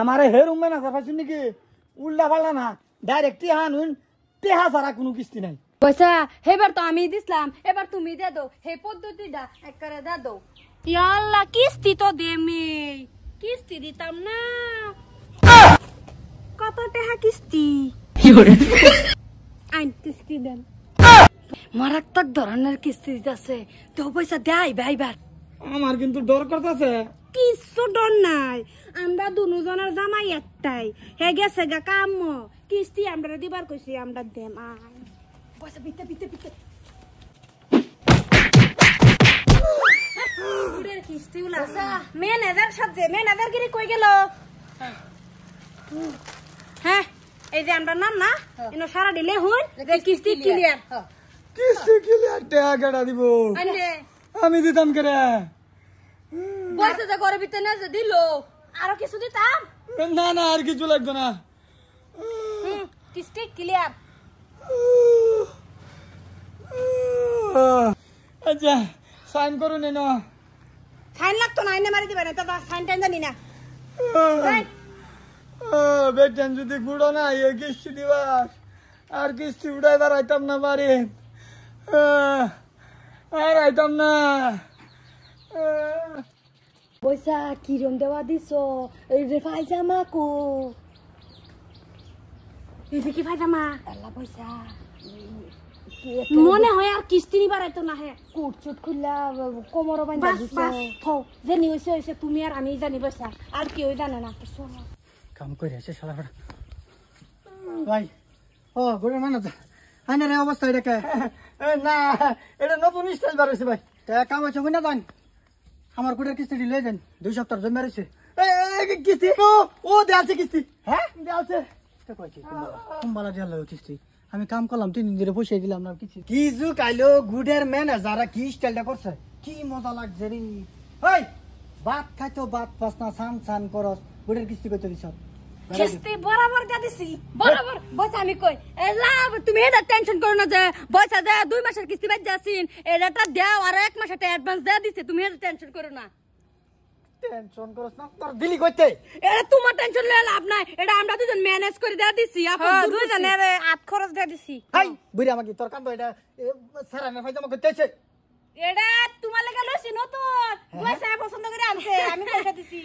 আমারে হে রুমে না চাপাইছো নাকি উল্টা পাল্টা না ডাইরেক্ট হান উন পেহা ছাড়া কোনো কিস্তি নাই পয়সা হেবার তো আমি দিছিলাম এবার তুমি দে দাও হে পদ্ধতিটা একবারে দে দাও ইয়াল্লা কিস্তি তো দেমি কিস্তি দিতাম না কত টাকা কিস্তি আইন কিস্তি দেন মারাত্মক ধরনের কিস্তি দিতেছে তো পয়সা দেয় ভাইবার আমার কিন্তু ডর করতেছে কিছু ডর নাই আমরা দুজনের জামাই একটাই হে গেছে গা কাম কিস্তি আমরা দিবার কইছি আমরা দেম আই পয়সা পিতে পিতে পিতে আচ্ছা, হ্যাঁ। হ্যাঁ, এই যে নাম না হ্যাঁ। কিস্তি কিস্তি আমি দিতাম কেরে পয়সা যা ঘরের ভিতরে না যে দিল আরো কিছু দিতাম না না আর কিছু লাগবে না কিস্তি ক্লিয়ার আচ্ছা সাইন করুন না সাইন লাগতো না আইনে মারি দিবা না দাদা সাইন টাইম জানি না বেটেন যদি ঘুরো না এ কিস্তি দিবার আর কিস্তি উড়াইবার আইতাম না বাড়ি আর আইতাম না পয়সা কিরম দেওয়া দিস ফাইজামা কো এসে কি ফাইজামা আল্লাহ পয়সা মনে হয় আর কিস্তি নিবার এত না হে কোট চুট খুললা কোমর বান্ধা দিছ থও জানি হইছে হইছে তুমি আর আমি জানি পয়সা আর কেউ জানে না কাম করে আছে শালা ভাই ও গরে মানা আনে রে অবস্থা এটা কে না এটা নতুন স্টাইল বার হইছে ভাই কাম হচ্ছে না জান আমার গুটের কিস্তি ঢিলে যান দুই সপ্তাহ জমে রয়েছে কিস্তি ও দেয়ালছে কিস্তি হ্যাঁ দেয়ালছে কুম্বালা দেয়াল কিস্তি আমি কাম করলাম তিন দিনে পয়সা দিলাম না কিছু কিছু কাইলো গুডের ম্যানেজাররা কি স্টাইলটা করছে কি মজা লাগছে রে ভাত খাইতো ভাত পাস না সান সান করস গুডের কিস্তি করতে দিছ কিস্তি বরাবর দিয়ে দিছি বরাবর লাভ তুমি এটা টেনশন করো না যে দুই মাসের কিস্তি বাদ যাচ্ছেন আর এক মাস একটা অ্যাডভান্স দিছে তুমি এটা টেনশন করো না টেনশন তোর তোমার টেনশন লয়ে লাভ নাই এটা আমরা দুজন ম্যানেজ করে দিয়ে দিছি আপন হ্যাঁ, দুজন এর আট খরচ দিয়ে দিছি তোর কাম এটা তোমার লাগা লছি নতুন পয়সা হ্যাঁ। পছন্দ করে আনছে আমি দিছি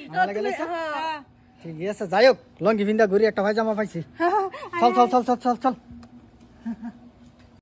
यस जायो लङ्गी बिन्दा घुरी एक ठाउँ जम्मा पछि चल चल चल चल चल चल